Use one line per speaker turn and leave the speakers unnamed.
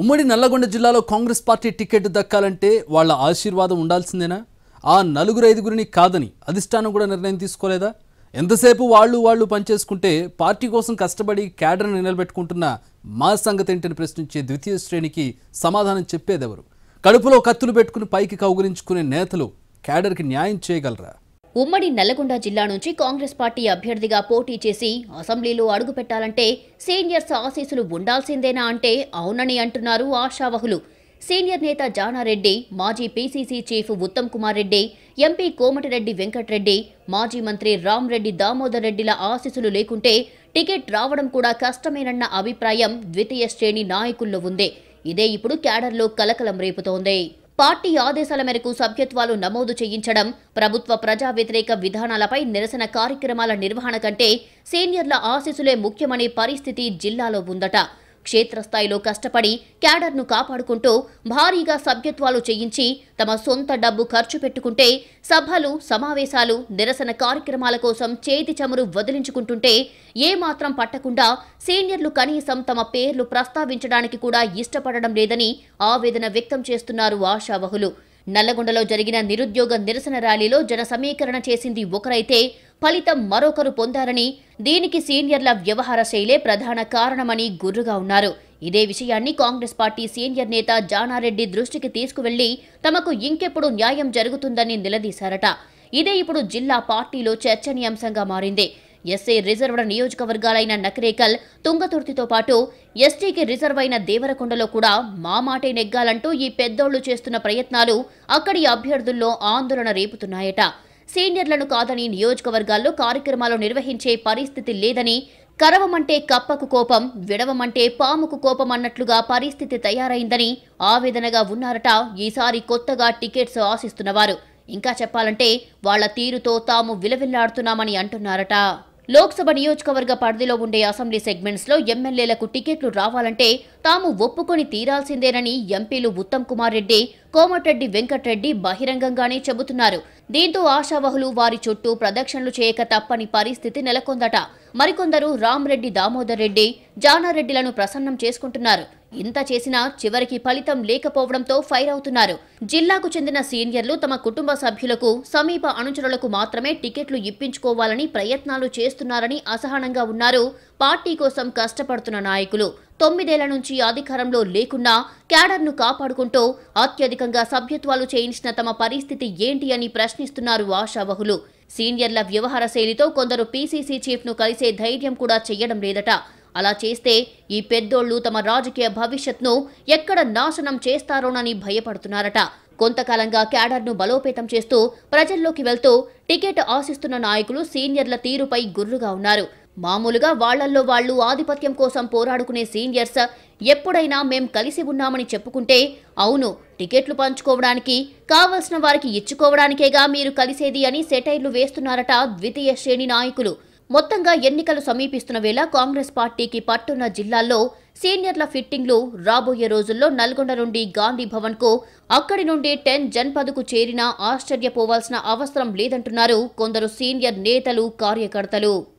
ఉమ్మడి నల్లగొండ జిల్లాలో Congress party ticket దక్కాలంటే వాళ్ళ ఆశీర్వాదం ఉండాల్సిందేనా ఆ నలుగురు ఐదుగురిని కాదని అధిష్టానం కూడా నిర్ణయం తీసుకోలేదా ఎంతసేపు వాళ్ళు వాళ్ళు పనిచేసుకుంటే పార్టీ కోసం కష్టపడి క్యాడర్ని నిలబెట్టుకుంటున్న మా సంగతి ఏంటని ప్రశ్నించే ద్వితీయ శ్రేణికి సమాధానం చెప్పేదెవరు కడుపులో కత్తులు పెట్టుకుని పైకి కౌగులించుకునే నేతలు క్యాడర్కి న్యాయం చేయగలరా
ఉమ్మడి నల్లగొండ జిల్లా నుంచి కాంగ్రెస్ పార్టీ అభ్యర్థిగా పోటీ చేసి అసెంబ్లీలో అడుగుపెట్టాలంటే సీనియర్స్ ఆశీసులు ఉండాల్సిందేనా అంటే అవునని అంటున్నారు ఆశావహులు సీనియర్ నేత జానారెడ్డి మాజీ PCC chief Uttam Kumar Reddy MP Komatireddy Venkat Reddy మాజీ మంత్రి రామ్రెడ్డి దామోదర్ రెడ్డిల ఆశీసులు లేకుంటే టికెట్ రావడం కూడా కష్టమేనన్న అభిప్రాయం ద్వితీయ శ్రేణి నాయకుల్లో ఉంది ఇదే ఇప్పుడు క్యాడర్లో కలకలం రేపుతోంది పార్టీ ఆదేశాల మేరకు సభ్యత్వాలు నమోదు చేయించడం ప్రభుత్వ ప్రజా వ్యతిరేక విధానాలపై నిరసన కార్యక్రమాల నిర్వహణ కంటే సీనియర్ల ఆశీస్సులే ముఖ్యమనే పరిస్థితి జిల్లాలో ఉందట క్షేత్రస్థాయిలో కష్టపడి క్యాడర్ను కాపాడుకుంటూ భారీగా సభ్యత్వాలు చేయించి తమ సొంత డబ్బు ఖర్చు పెట్టుకుంటే సభలు సమావేశాలు నిరసన కార్యక్రమాల కోసం చేతి చమురు వదిలించుకుంటుంటే ఏమాత్రం పట్టకుండా సీనియర్లు కనీసం తమ పేర్లు ప్రస్తావించడానికి కూడా ఇష్టపడడం లేదని ఆవేదన వ్యక్తం చేస్తున్నారు ఆశావహులు నల్లగొండలో జరిగిన నిరుద్యోగ నిరసన ర్యాలీలో జన సమీకరణ చేసింది ఒకరైతే ఫలితం మరొకరు పొందారని దీనికి సీనియర్ల వ్యవహార శైలే ప్రధాన కారణమని గుర్రుగా ఉన్నారు ఇదే విషయాన్ని కాంగ్రెస్ పార్టీ సీనియర్ నేత జానారెడ్డి దృష్టికి తీసుకువెళ్లి తమకు ఇంకెప్పుడు న్యాయం జరుగుతుందని నిలదీశారట ఇదే ఇప్పుడు జిల్లా పార్టీలో చర్చనీయాంశంగా మారింది ఎస్ఏ రిజర్వ్డ్ నియోజకవర్గాలైన నకరేకల్ తుంగతుర్తితో పాటు ఎస్టీకి రిజర్వ్ అయిన దేవరకొండలో కూడా మా మాటే నెగ్గాలంటూ ఈ పెద్దోళ్లు చేస్తున్న ప్రయత్నాలు అక్కడి అభ్యర్థుల్లో ఆందోళన రేపుతున్నాయట సీనియర్లను కాదని నియోజకవర్గాల్లో కార్యక్రమాలు నిర్వహించే పరిస్థితి లేదని కరవమంటే కప్పకు కోపం విడవమంటే పాముకు కోపం అన్నట్లుగా పరిస్థితి తయారైందని ఆవేదనగా ఉన్నారట ఈసారి కొత్తగా టికెట్స్ ఆశిస్తున్నవారు ఇంకా చెప్పాలంటే వాళ్ల తీరుతో తాము విలవిల్లాడుతున్నామని అంటున్నారట లోక్సభ నియోజకవర్గ పరిధిలో ఉండే అసెంబ్లీ సెగ్మెంట్స్లో ఎమ్మెల్యేలకు టికెట్లు రావాలంటే తాము ఒప్పుకొని తీరాల్సిందేనని ఎంపీలు ఉత్తమ్ కుమార్ రెడ్డి కోమటరెడ్డి వెంకటరెడ్డి బహిరంగంగానే చెబుతున్నారు దీంతో ఆశావహులు వారి చుట్టూ ప్రదక్షిణలు చేయక తప్పని పరిస్థితి నెలకొందట మరికొందరు రామ్రెడ్డి దామోదర్ రెడ్డి జానారెడ్డిలను ప్రసన్నం చేసుకుంటున్నారు ఇంత చేసినా చివరికి ఫలితం లేకపోవడంతో ఫైర్ అవుతున్నారు జిల్లాకు చెందిన సీనియర్లు తమ కుటుంబ సభ్యులకు సమీప అనుచరులకు మాత్రమే టికెట్లు ఇప్పించుకోవాలని ప్రయత్నాలు చేస్తున్నారని అసహనంగా ఉన్నారు పార్టీ కోసం కష్టపడుతున్న నాయకులు తొమ్మిదేళ్ల నుంచి అధికారంలో లేకున్నా క్యాడర్ను కాపాడుకుంటూ అత్యధికంగా సభ్యత్వాలు చేయించిన తమ పరిస్థితి ఏంటి అని ప్రశ్నిస్తున్నారు ఆశావహులు సీనియర్ల వ్యవహార శైలితో కొందరు పీసీసీ చీఫ్ను కలిసే ధైర్యం కూడా చేయడం లేదట అలా చేస్తే ఈ పెద్దోళ్లు తమ రాజకీయ భవిష్యత్ను ఎక్కడ నాశనం చేస్తారోనని భయపడుతున్నారట కొంతకాలంగా క్యాడర్ను బలోపేతం చేస్తూ ప్రజల్లోకి వెళ్తూ టికెట్ ఆశిస్తున్న నాయకులు సీనియర్ల తీరుపై గుర్రుగా ఉన్నారు మామూలుగా వాళ్లల్లో వాళ్లు ఆధిపత్యం కోసం పోరాడుకునే సీనియర్స్ ఎప్పుడైనా మేం కలిసి ఉన్నామని చెప్పుకుంటే అవును టికెట్లు పంచుకోవడానికి కావలసిన వారికి ఇచ్చుకోవడానికేగా మీరు కలిసేది అని సెటైర్లు వేస్తున్నారట ద్వితీయ శ్రేణి నాయకులు మొత్తంగా ఎన్నికలు సమీపిస్తున్న వేళ కాంగ్రెస్ పార్టీకి పట్టున్న జిల్లాల్లో సీనియర్ల ఫిట్టింగ్లు రాబోయే రోజుల్లో నల్గొండ నుండి గాంధీ భవన్కు అక్కడి నుండి టెన్ జన్పదుకు చేరినా ఆశ్చర్యపోవాల్సిన అవసరం లేదంటున్నారు కొందరు సీనియర్ నేతలు కార్యకర్తలు